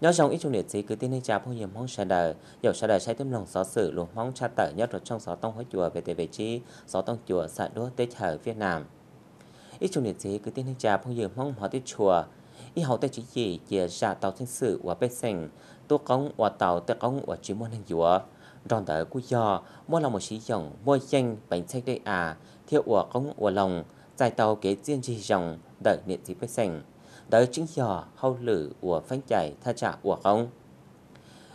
nhớ trong ít chung địa chỉ cứ tin hay chạp phong nhiệm hông xa đời dầu xa đời sai tiếp lòng xó xử luồng mong cha tở nhất rồi trong xó tông hóa chùa về từ vị trí xó tông chùa xạ đua tết thở việt nam ít chung địa chỉ cứ tin hay chạp phong nhiệm hông hóa tiết chùa ít hậu tây chỉ chỉ chia ra tàu thiên sự và bê sinh tu công và tàu tê công và chỉ môn hình chùa ròn tới của giò mua lòng một sĩ dòng mua danh bánh xe đây à thiệu của công của lòng dài tàu kế riêng chỉ dòng đợi niệm chỉ bê sinh đó chính là hậu lử của phân giải tha trả của ông.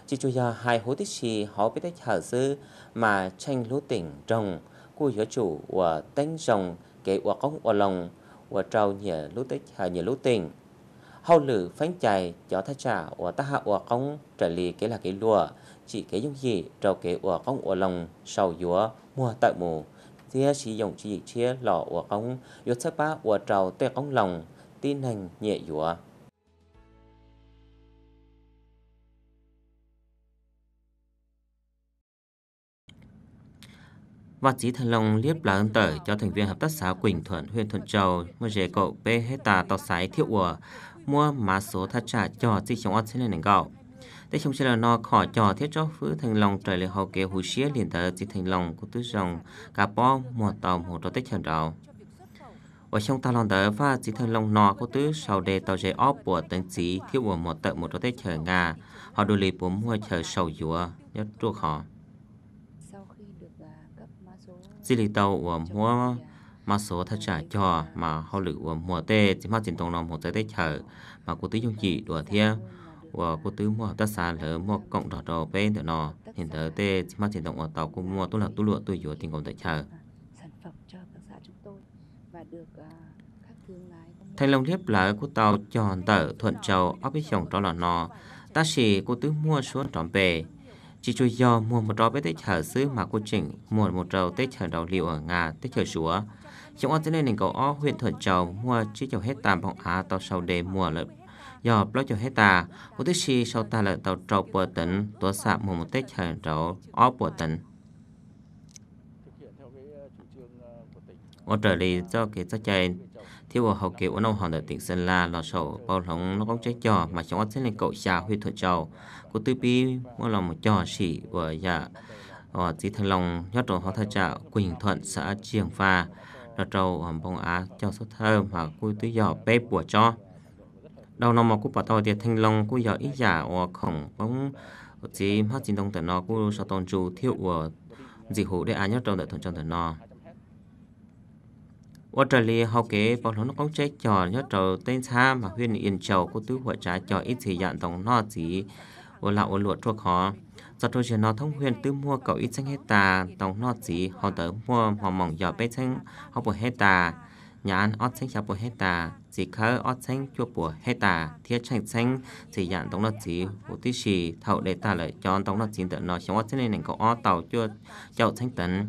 Chỉ chủ do hai hố tích xì họ biết tích hở dư mà tranh lũ tỉnh rồng, của giới chủ của tánh rồng kế của công của lòng, của trâu nhờ lũ tích hở à, nhờ lũ tỉnh. Hậu lử phân giải cho tha trả của ta hạ của công trở lì kế là cái lùa, chỉ kế dung gì trâu kế của công của lòng sầu dúa mùa tại mù. Thế sử dụng chỉ chia lọ của công yếu thất bá của trầu tên công lòng tin hành nhẹ dũa. Và chí thần lòng liếp là ơn tởi cho thành viên hợp tác xã Quỳnh Thuận, huyện Thuận Châu, mua dễ cậu bê hết tà tàu sái thiệu ủa, mua má số thắt trả cho chi chống ọt xin lên đánh gạo. Để chống xe là nó khỏi cho thiết cho phứ thành lòng trời lệ hậu kế hủ xía liền tờ chi thành lòng của tư dòng, cà bó, mùa tàu, mùa tàu tích hẳn rào và trong ta lon đỡ và chỉ thân lòng nọ có tứ sau đề tàu dây óp của tên sĩ thiếu của một tợ một tết chờ nga họ đôi lì bốn mua chờ sầu dùa nhất chuộc họ chỉ lì tàu của mua mà số thật trả cho mà họ lự của mùa tê chỉ mà chỉ tông lòng một tết chờ mà cô tứ dùng chỉ đùa thiê và cô tứ mua tất xa lỡ mua cộng đỏ đỏ bên tờ nọ hiện tờ tê chỉ mà chỉ tông ở tàu cô mua tôi là tôi lụa tôi dùa tình công tờ chờ À, thành Long tiếp lại của tàu tròn tở thuận châu áp với chồng đó là nó. Ta chỉ cô tứ mua xuống tròn về. Chỉ chú do mua một trò bé tích hở xứ mà cô chỉnh mua một trò tích hở đầu liệu ở Nga tích hở chúa. Chúng ở trên nền cầu ó huyện thuận châu mua chỉ cho hết tạm bóng á tàu sau đề mua lợi do blog cho hết ta, cô tích si sau ta lợi tàu trâu bờ tỉnh, tố sạp mua một tích hở đầu ó bờ tỉnh. ở trời lì cho cái cho chạy thiếu ở hậu kỳ ở nông hòn ở tỉnh sơn la lò sổ bao lóng nó có trái trò mà chúng ta sẽ lên cậu xà huy thuận trầu của tư bi mỗi lòng một trò xỉ của dạ ở ờ, chỉ thành lòng nhất rồi họ thay trạo quỳnh thuận xã triềng pha lò trầu ở ờ, bông á cho số thơ mà cui tư giỏ bếp của cho đầu năm mà cũng bảo tao thì thanh long cũng giờ ít giả ở khổng bóng ờ, chỉ hát chính tông tận nó cũng sao tôn chủ thiếu ở dịch vụ để ai nhất trong đại thuận trong tận nó Australia hậu kế bảo lớn công chế trò nhớ trò tên xa mà huyện yên trầu có tứ hội trái trò ít thời gian tổng nó gì ở là ô lụa thuộc họ do tôi chỉ nó thông huyện tư mua cậu ít xanh hết tà tổng nó gì họ tới mua họ mỏng giỏ bê xanh họ bùa hết tà nhà ăn ớt xanh chạp bùa hết tà dì khớ ớt xanh chua bùa hết tà thiết chanh xanh thì dạng tổng nó gì ô tí xì thậu để tà lợi cho tổng nó gì tự nó sống ớt xanh nên có ớt tàu chua chậu xanh tấn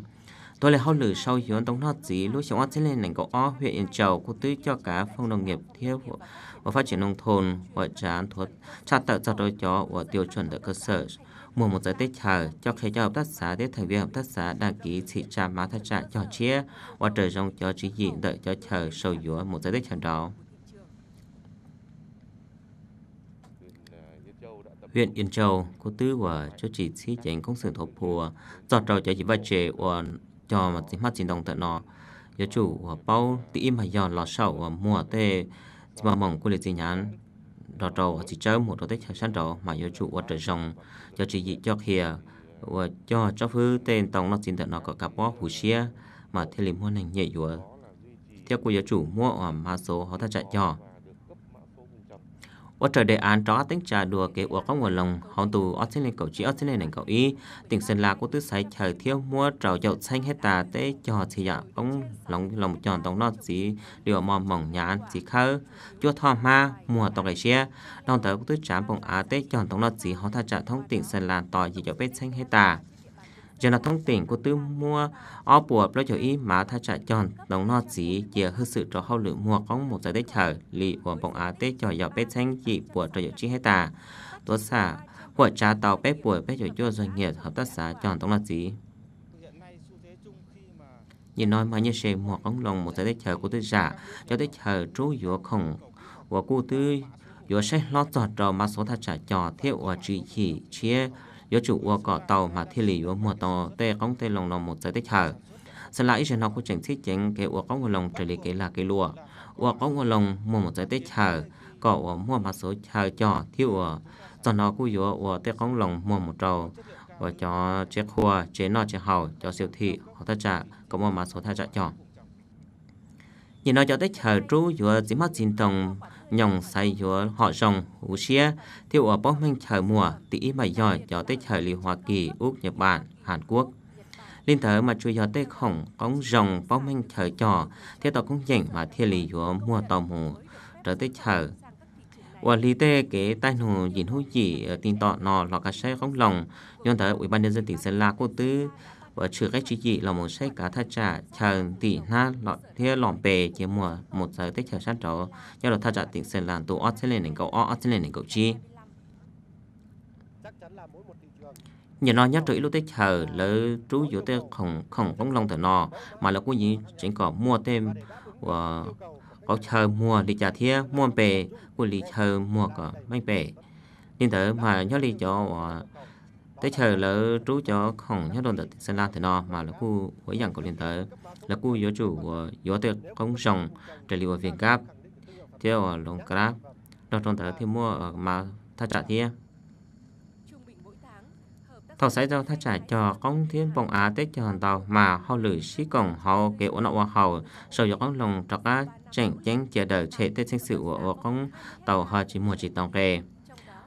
tôi lại hậu lử sau hiếu tống thọ gì lúc sống ở trên nền lãnh cổ huyện yên châu cô tư cho cả phong nông nghiệp thiếu và phát triển nông thôn và trán thuật trả tạo cho đối chó và tiêu chuẩn được cơ sở mua một giấy tết chờ cho khi cho hợp tác xã tiếp thành viên hợp tác xã đăng ký thị trà má thất trại cho chia và trời rong cho chỉ diện đợi cho chờ sầu dúa một giấy tết chờ đó huyện Yên Châu, cô tư và cho chỉ sĩ chánh công sự thổ phù giọt trò cho chỉ vật chế và cho mà chỉ mắt chỉ đồng tận nó giáo chủ và ờ, bao tí im hay giờ lò sầu và ờ, mua tê mà mỏng của lịch gì nhán đò trầu ờ, chỉ chơi một đò tết sản trầu mà giáo chủ của trời rồng cho chỉ dị cho kia và cho cho thứ tên tông nó chỉ tận nó có cả bó hủ xia mà thế liền mua hành nhẹ vừa theo của giáo chủ mua ở mà số họ ta chạy nhỏ ว่า trời đề án đó tính trà đùa kế ủa có nguồn lòng hòn tù ở trên nền cầu chỉ ở trên nền cầu y tỉnh sơn la có tư sái trời thiếu mua trầu dậu xanh hết tà tế cho thì dạ ông lòng lòng tròn tổng nó gì điều mòn mỏng nhãn gì khơ chua thò ma mùa tổng lại chia đồng tới có tư chám bồng á tế tròn tổng nó gì họ tha trả thông tỉnh sơn la tỏi chỉ cho bếp xanh hết tà giờ là thông tin của tư mua ở bộ lo cho ý mà tha trả chọn đồng nó chỉ giờ hư sự cho hậu lượng mua có một giải tết chờ lì của bóng á tết cho dọc bếp xanh dị của cho dọc chi hay tà tốt xả của trà tàu bếp của bếp cho cho doanh nghiệp hợp tác xã chọn tổng là gì như nói mà như xe mua ông lòng một giải tết chờ của tôi giả cho tết chờ trú dựa khổng của cô tư dựa sẽ lo trò trò mà số tha trả trò theo ở chỉ chỉ chia yếu chủ của cỏ tàu mà thi lì của mùa tàu tê công tê lòng lòng một giới tích hở sẽ lại cho nó có trình thích chính cái ua có ngồi lòng trở lì cái là cái lùa ua có ngồi lòng mua một giới tích hở cọ ua mua mà số hở cho thiếu ua cho nó cú yếu ua tê công lòng mua một trầu và cho chế khua chế nọ chế hầu cho siêu thị họ ta trả có mua mà số ta trả cho nhìn nó cho tích hở trú yếu chỉ mất xin tông nhòng say chúa họ rồng hú xia tiêu ở bóc minh trời mùa tỷ mà giỏi cho tới trời lì Hoa Kỳ Úc Nhật Bản Hàn Quốc linh thở mà chui gió tết khổng cống rồng bóc minh trời trò thế tao cũng dành mà thiên lì chúa mùa tàu mù trở tới trời và lý tê kế tai nù nhìn hú chỉ tin tọ nò lọ cá xe không lòng nhân thở ủy ban nhân dân tỉnh sơn la cô tư và chưa cách chỉ dị là một sách cá thắt trả chờ tỷ na lọ thế lỏng bề chế mùa một giờ tích chờ sát đó do đó thắt trả tỉnh sơn làng tụ Australia đến cậu Australia đến cậu chi nhờ nó nhắc tới lúc tới chờ lỡ trú giữa tới không không công lòng thở nò mà là cũng gì chỉ có mua thêm và ờ, có chờ mua đi trả thiê mua bề của lý chờ mua cả mấy bề nên thế mà nhớ lý cho tới chờ là trú cho khổng nhất đồn tại sinh ra thì nọ mà là khu với dạng của liên tử là khu yếu chủ của yếu tuyệt công sòng trở liệu ở việt gáp theo lòng cáp crab trong tới thì mua ở mà thắt trả thia thọ xảy ra thắt trả cho công thiên phòng á tết cho hoàn tàu mà họ lử sĩ còn họ kế ổn ảo hậu sau đó con lòng trọc á chảnh chánh chờ đợi chế tết sinh sự của con tàu họ chỉ mua chỉ tòng kề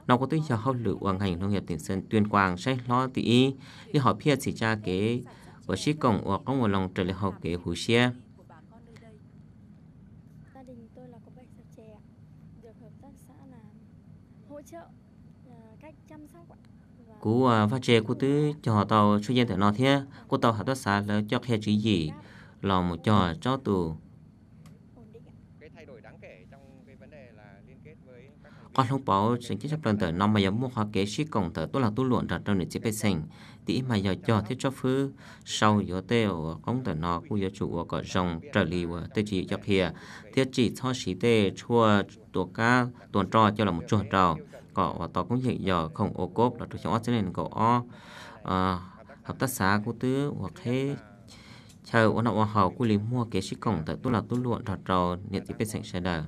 nó có tới cho hơn lửa hoàng hành nông nghiệp tỉnh sơn tuyên quang sẽ lo tỷ y họ phía chỉ cha kế và sĩ cổng và có một lòng trở lại học kế hủ xe ờ, cú và ờ, chè cú tứ cho họ tàu chuyên thể nó thế cú tàu hạ tuất xã là cho khe chỉ gì lò một trò cho tù còn lúc bảo chính sách lần tới năm mà giống một hóa kế sĩ cộng thở tôi là tôi luận ra trong nền chế bê sinh tỷ mà giờ cho thiết cho phứ sau giờ tiêu công tới nó của giờ chủ cỏ rồng trở lì và tiêu chỉ cho kia thiết trị cho sĩ tê chua tổ ca tuần trò cho là một chùa trò cỏ và tỏ cũng hiện giờ không ô cốp là trong chỗ cho nên o ờ, hợp tác xã của tứ hoặc thế chờ ổn động họ cú lý mua kế chiếc cổng tại tu là tu luận thật rò nhận tiếp bên sảnh xe đờ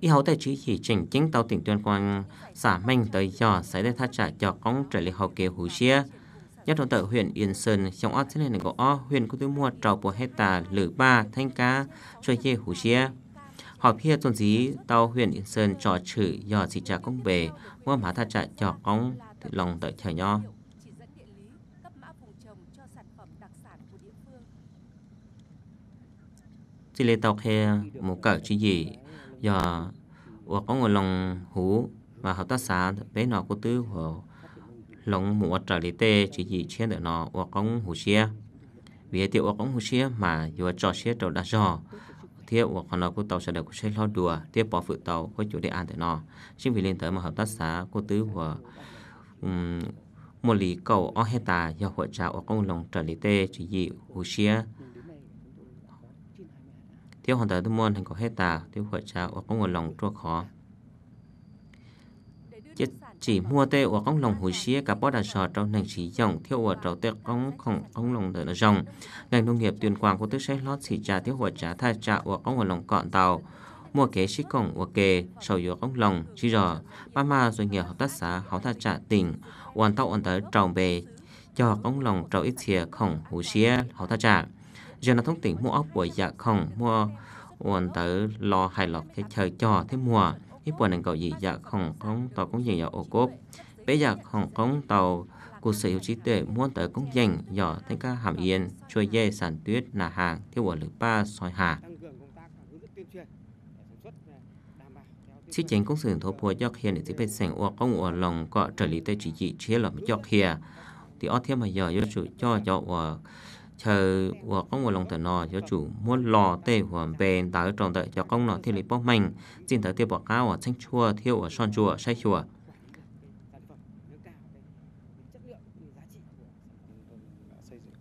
y hậu tài trí chỉ chỉnh chính tàu tỉnh tuyên quang xả mạnh tới giờ xảy ra thắt trả cho công trở lại hậu kế hồ xia nhất đoàn tại huyện yên sơn trong ớt thế này có o huyện có tôi mua trò bộ hecta lử ba thanh cá chơi chê hồ xia họp kia tuần gì tàu huyện yên sơn trò chữ giờ xì trả công về mua má thắt trả cho công lòng tại chờ nho chỉ lê tàu khe một cỡ chỉ gì giờ và có người lòng hú và hợp tác xã bé nó có tư hồ lòng mùa trở lý tê chỉ gì trên được nó và có hú xe vì thế và có hú xe mà vừa trò xe trò đã trò thiết và còn nó cô tàu sẽ được sẽ lo đùa tiếp bỏ phụ tàu có chủ đề ăn để nó xin vì lên tới mà hợp tác xã cô tư và um, một lý cầu o ta do hội trào ở có lòng trở lý tê chỉ gì hồ xia thiếu hoàn tới tu môn thành có hết tà thiếu khởi trà hoặc có nguồn lòng chua khó chỉ chỉ mua tê hoặc công lòng hồi xía cả bó đà sò trong nành chỉ dòng thiếu ở trầu tê công không công lòng đỡ nó dòng ngành nông nghiệp tuyên quang của tức sẽ lót xì trà thiếu hồi trà thay trà hoặc công ở lòng cọn tàu mua kế xí cổng hoặc kề sầu yếu công lòng chỉ rõ ba ma doanh nghiệp hợp tác xã hậu tha trả tỉnh hoàn tạo hoàn tới trồng về cho công lòng trầu ít xìa khổng hồi xía hậu tha trả giờ nó thông tin mua ốc của dạ không mua ổn tử lo hài lọc cái chờ cho thế mùa ít bọn cầu gì dạ không không tàu cũng gì dạ ô cốp bây giờ dạ không không tàu của sở hữu trí tuệ mua tới cũng dành dò thanh ca hàm yên chuối dê sản tuyết nà hàng theo ở lữ ba soi hà chi chính cũng sử dụng thổ phù cho khía để tiếp sảnh ô công ô lòng có trợ lý tới chỉ trị chế lập cho khía thì ở thêm mà giờ cho chủ cho cho chờ của công người lòng thở nọ cho chủ muốn lò tê của bền táo tròn đợi cho công nọ thiên lý bóng mạnh xin tới tiêu bỏ cao ở xanh chua thiêu ở son chùa say chùa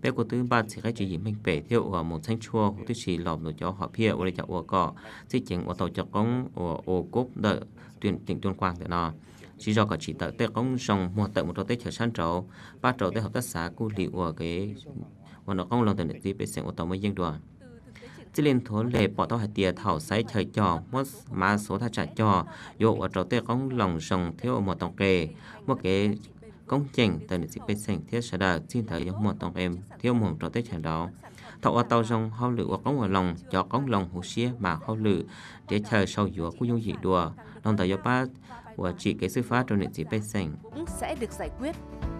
bé của tư ba chỉ cái chỉ mình bể thiệu ở một xanh chua của tư chỉ lọp được cho họ pia ở đây cho ở cỏ chỉ chính ở tàu cho công ở ô cốp đợi tuyển tỉnh tuyên quang để nó chỉ do cả chỉ tại tết công dòng một tận một trò tết chờ san trầu ba trầu tế hợp tác xã cu liệu ở cái và nó không lòng tận clip để xem ô tô mới dân đoàn chỉ liên lệ bỏ tao hạt tiền thảo sái trời trò mất má số tha trả trò dụ ở trò tê con lòng sòng thiếu một tổng kề một cái công trình tại nền dịch bệnh sinh thiết sẽ đào xin thời giống một tổng em thiếu một trò tết chẳng đó thọ ở tàu rong hao lự ở cống ở lòng cho cống lòng hồ xía mà hao lự để chờ sau dùa của dung dị đùa lòng tại do ba và chỉ cái sư phá trong nền dịch bệnh sinh sẽ được giải quyết